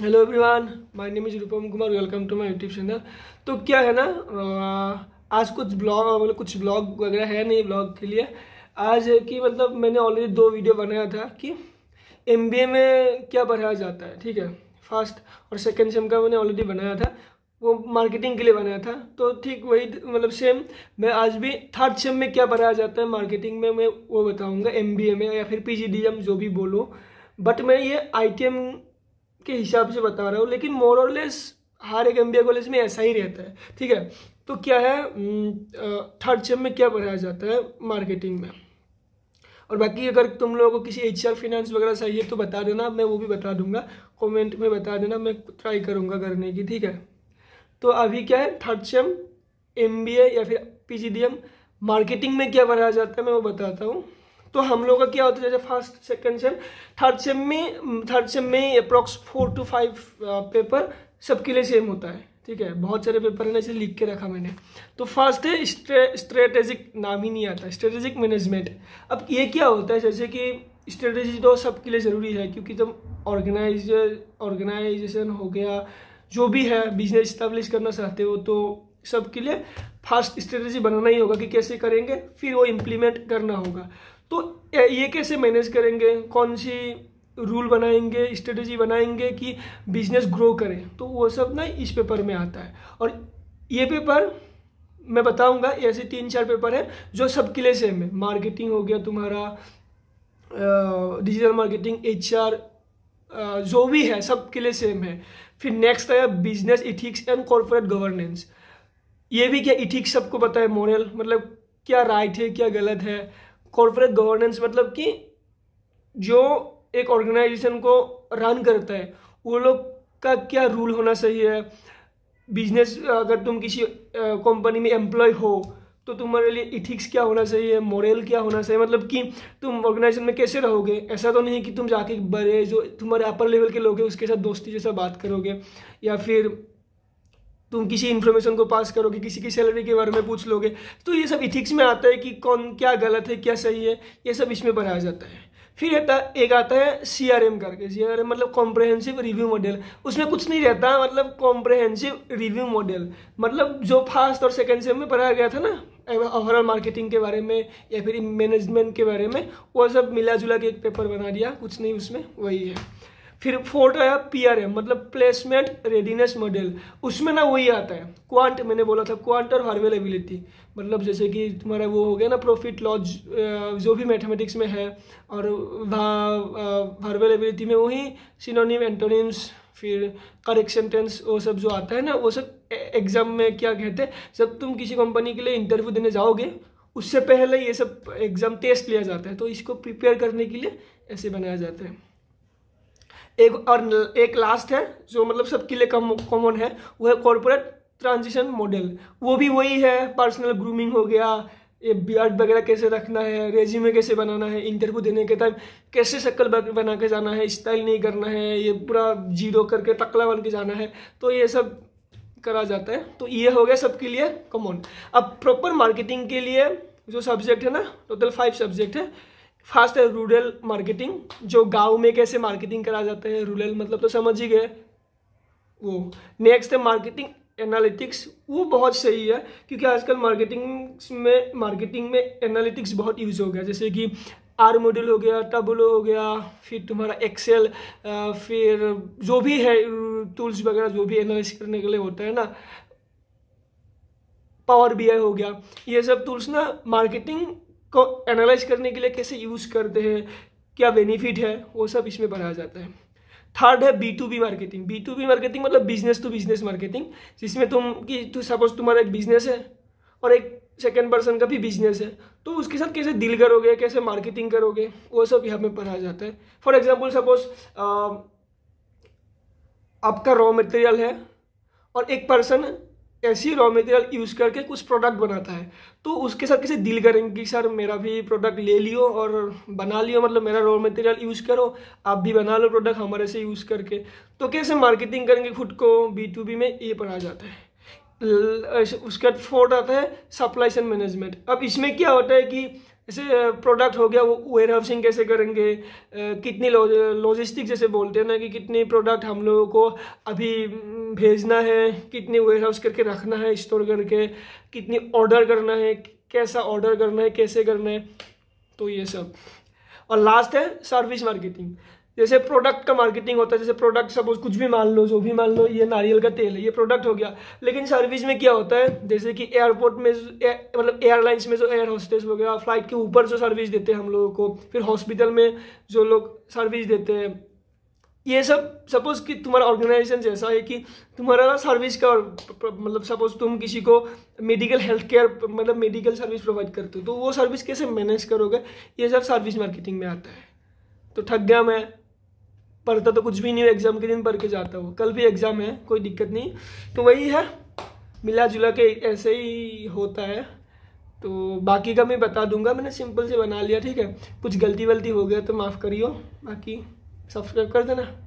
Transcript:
hello everyone my name is Rupam Kumar welcome to my YouTube channel तो क्या है ना आज कुछ ब्लॉग मतलब कुछ ब्लॉग वगैरह है नहीं ब्लॉग के लिए आज कि मतलब मैंने ऑलरेडी दो वीडियो बनाया था कि एम में क्या पढ़ाया जाता है ठीक है फर्स्ट और सेकेंड सेम का मैंने ऑलरेडी बनाया था वो मार्केटिंग के लिए बनाया था तो ठीक वही मतलब सेम मैं आज भी थर्ड सेम में क्या पढ़ाया जाता है मार्केटिंग में मैं वो बताऊँगा एम में या फिर पी जो भी बोलो बट मैं ये आई के हिसाब से बता रहा हूँ लेकिन मोर और लेस हर एक एम कॉलेज में ऐसा ही रहता है ठीक है तो क्या है थर्ड सेम में क्या पढ़ाया जाता है मार्केटिंग में और बाकी अगर तुम लोगों को किसी एच आर फिनेंस वगैरह चाहिए तो बता देना मैं वो भी बता दूंगा कमेंट में बता देना मैं ट्राई करूंगा करने की ठीक है तो अभी क्या है थर्ड सेम एम या फिर पी मार्केटिंग में क्या पढ़ाया जाता है मैं वो बताता हूँ तो हम लोग का क्या होता है जैसे first second same third same में थर्ड सेम में approx four to five paper सबके लिए सेम होता है ठीक है बहुत सारे पेपर ने ना इसे लिख के रखा मैंने तो फर्स्ट है स्ट्रेटेजिक नाम ही नहीं आता स्ट्रेटेजिक मैनेजमेंट अब ये क्या होता है जैसे कि स्ट्रेटेजी तो सबके लिए ज़रूरी है क्योंकि जब ऑर्गेनाइज ऑर्गेनाइजेशन हो गया जो भी है बिजनेस इस्टेब्लिश करना चाहते हो तो सबके लिए फास्ट स्ट्रेटेजी बनाना ही होगा कि कैसे करेंगे फिर वो इम्प्लीमेंट करना होगा तो ये कैसे मैनेज करेंगे कौन सी रूल बनाएंगे स्ट्रेटजी बनाएंगे कि बिजनेस ग्रो करें तो वो सब ना इस पेपर में आता है और ये पेपर मैं बताऊंगा ऐसे तीन चार पेपर हैं जो सबके लिए सेम है मार्केटिंग हो गया तुम्हारा डिजिटल मार्केटिंग आर जो भी है सबके लिए सेम है फिर नेक्स्ट आया business ethics and corporate governance ये भी क्या इथिक्स सबको पता है मॉरल मतलब क्या राइट है क्या गलत है कॉर्पोरेट गवर्नेंस मतलब कि जो एक ऑर्गेनाइजेशन को रन करता है वो लोग का क्या रूल होना चाहिए है बिजनेस अगर तुम किसी कंपनी में एम्प्लॉय हो तो तुम्हारे लिए इथिक्स क्या होना चाहिए मॉरल क्या होना चाहिए मतलब कि तुम ऑर्गेनाइजेशन में कैसे रहोगे ऐसा तो नहीं कि तुम जाके बड़े जो तुम्हारे अपर लेवल के लोग हैं उसके साथ दोस्ती जैसा बात करोगे या फिर तुम किसी इन्फॉर्मेशन को पास करोगे किसी की सैलरी के बारे में पूछ लोगे तो ये सब इथिक्स में आता है कि कौन क्या गलत है क्या सही है ये सब इसमें पढ़ाया जाता है फिर एक आता है सी आर एम करके सी आर एम मतलब कॉम्प्रहेंसिव रिव्यू मॉडल उसमें कुछ नहीं रहता मतलब कॉम्प्रहेंसिव रिव्यू मॉडल मतलब जो फर्स्ट और सेकेंड सेम में पढ़ाया गया था ना ओवरऑल मार्केटिंग के बारे में या फिर मैनेजमेंट के बारे में वो सब मिला जुला के एक पेपर बना दिया कुछ नहीं उसमें वही है फिर फोर्थ आया पी आर एम मतलब प्लेसमेंट रेडीनेस मॉडल उसमें ना वही आता है क्वांट मैंने बोला था क्वांट और हार्वेल एबिलिटी मतलब जैसे कि तुम्हारा वो हो गया ना प्रॉफिट लॉस जो भी मैथमेटिक्स में है और हार्वेल एबिलिटी में वही सिनोनिम एंटोनिम्स फिर करेक्शन टेंस वो सब जो आता है ना वो सब एग्ज़ाम में क्या कहते हैं जब तुम किसी कंपनी के लिए इंटरव्यू देने जाओगे उससे पहले ये सब एग्ज़ाम टेस्ट लिया जाता है तो इसको प्रिपेयर करने के लिए ऐसे बनाया जाता है एक और एक लास्ट है जो मतलब सबके लिए कम कॉमन है वो है कॉरपोरेट ट्रांजिशन मॉडल वो भी वही है पर्सनल ग्रूमिंग हो गया ये बियर्ड वगैरह कैसे रखना है रेज्यूमे कैसे बनाना है इंटरव्यू देने के टाइम कैसे शक्ल बना के जाना है स्टाइल नहीं करना है ये पूरा जीरो करके टकला बन के जाना है तो ये सब करा जाता है तो ये हो गया सबके लिए कॉमन अब प्रॉपर मार्केटिंग के लिए जो सब्जेक्ट है ना टोटल फाइव सब्जेक्ट है फर्स्ट है रूरल मार्केटिंग जो गांव में कैसे मार्केटिंग करा जाता है रूरल मतलब तो समझ ही गए वो नेक्स्ट है मार्केटिंग एनालिटिक्स वो बहुत सही है क्योंकि आजकल मार्केटिंग में मार्केटिंग में एनालिटिक्स बहुत यूज़ हो गया जैसे कि आर मॉडल हो गया टबलो हो गया फिर तुम्हारा एक्सेल फिर जो भी है टूल्स वगैरह जो भी एनालिस करने के लिए होता है ना पावर बी हो गया ये सब टूल्स ना मार्केटिंग को एनालाइज करने के लिए कैसे यूज़ करते हैं क्या बेनिफिट है वो सब इसमें बढ़ाया जाता है थर्ड है B to B marketing B to B marketing मतलब बिजनेस टू बिजनेस मार्केटिंग जिसमें तुम कि तु, सपोज तुम्हारा एक बिजनेस है और एक सेकेंड पर्सन का भी बिजनेस है तो उसके साथ कैसे डील करोगे कैसे मार्केटिंग करोगे वो सब यहाँ पे पढ़ाया जाता है फॉर एग्जाम्पल सपोज आपका रॉ मटेरियल है और एक पर्सन ऐसी रॉ मटेरियल यूज़ करके कुछ प्रोडक्ट बनाता है तो उसके साथ किसी डील करेंगे कि सर मेरा भी प्रोडक्ट ले लियो और बना लियो मतलब मेरा रॉ मटेरियल यूज़ करो आप भी बना लो प्रोडक्ट हमारे से यूज़ करके तो कैसे मार्केटिंग करेंगे खुद को बी टू बी में ये पर आ जाता है उसका फोर्थ आता है सप्लाई चेन मैनेजमेंट अब इसमें क्या होता है कि जैसे प्रोडक्ट हो गया वो वेयर हाउसिंग कैसे करेंगे कितनी लॉजिस्टिक जैसे बोलते हैं ना कि कितनी प्रोडक्ट हम लोगों को अभी भेजना है कितनी वेयर हाउस करके रखना है स्टोर करके कितनी ऑर्डर करना है कैसा ऑर्डर करना है कैसे करना है तो ये सब और लास्ट है सर्विस मार्केटिंग जैसे प्रोडक्ट का मार्केटिंग होता है जैसे प्रोडक्ट सपोज कुछ भी मान लो जो भी मान लो ये नारियल का तेल है ये प्रोडक्ट हो गया लेकिन सर्विस में क्या होता है जैसे कि एयरपोर्ट में मतलब एयरलाइंस में जो एयर मतलब होस्टेस गया फ्लाइट के ऊपर जो सर्विस देते हैं हम लोगों को फिर हॉस्पिटल में जो लोग सर्विस देते हैं ये सब सपोज कि तुम्हारा ऑर्गेनाइजेशन जैसा है कि तुम्हारा ना सर्विस का मतलब सपोज तुम किसी को मेडिकल हेल्थ केयर मतलब मेडिकल सर्विस प्रोवाइड करते हो तो वो सर्विस कैसे मैनेज करोगे ये सब सर्विस मार्केटिंग में आता है तो ठग गया मैं पढ़ता तो कुछ भी नहीं हो एग्ज़ाम के दिन पढ़ के जाता हो कल भी एग्ज़ाम है कोई दिक्कत नहीं तो वही है मिला जुला के ऐसे ही होता है तो बाकी का मैं बता दूंगा मैंने सिंपल से बना लिया ठीक है कुछ गलती वलती हो गया तो माफ़ करियो बाकी सब्सक्राइब कर देना